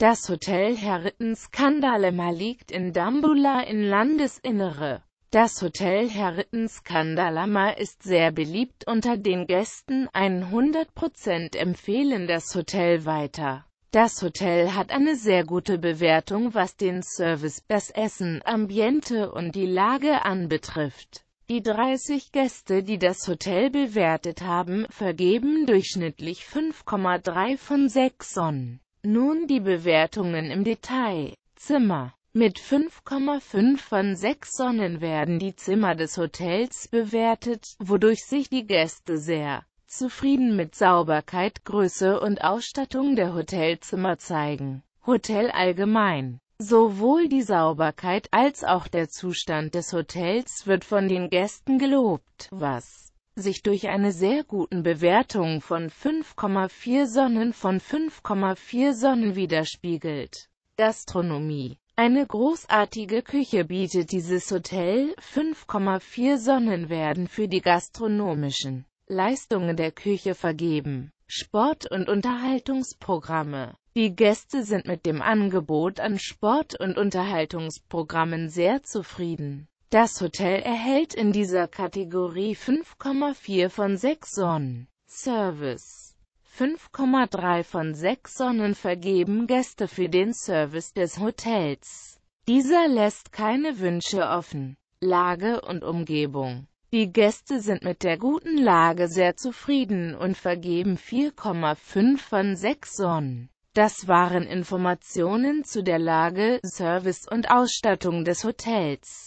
Das Hotel Herrittens Kandalema liegt in Dambula in Landesinnere. Das Hotel Herrittens Kandalama ist sehr beliebt unter den Gästen, 100% empfehlen das Hotel weiter. Das Hotel hat eine sehr gute Bewertung, was den Service, das Essen, Ambiente und die Lage anbetrifft. Die 30 Gäste, die das Hotel bewertet haben, vergeben durchschnittlich 5,3 von 6 Sonnen. Nun die Bewertungen im Detail. Zimmer mit 5,5 von 6 Sonnen werden die Zimmer des Hotels bewertet, wodurch sich die Gäste sehr zufrieden mit Sauberkeit, Größe und Ausstattung der Hotelzimmer zeigen. Hotel allgemein. Sowohl die Sauberkeit als auch der Zustand des Hotels wird von den Gästen gelobt, was sich durch eine sehr guten Bewertung von 5,4 Sonnen von 5,4 Sonnen widerspiegelt. Gastronomie eine großartige Küche bietet dieses Hotel, 5,4 Sonnen werden für die gastronomischen Leistungen der Küche vergeben. Sport- und Unterhaltungsprogramme Die Gäste sind mit dem Angebot an Sport- und Unterhaltungsprogrammen sehr zufrieden. Das Hotel erhält in dieser Kategorie 5,4 von 6 Sonnen. Service 5,3 von 6 Sonnen vergeben Gäste für den Service des Hotels. Dieser lässt keine Wünsche offen. Lage und Umgebung Die Gäste sind mit der guten Lage sehr zufrieden und vergeben 4,5 von 6 Sonnen. Das waren Informationen zu der Lage, Service und Ausstattung des Hotels.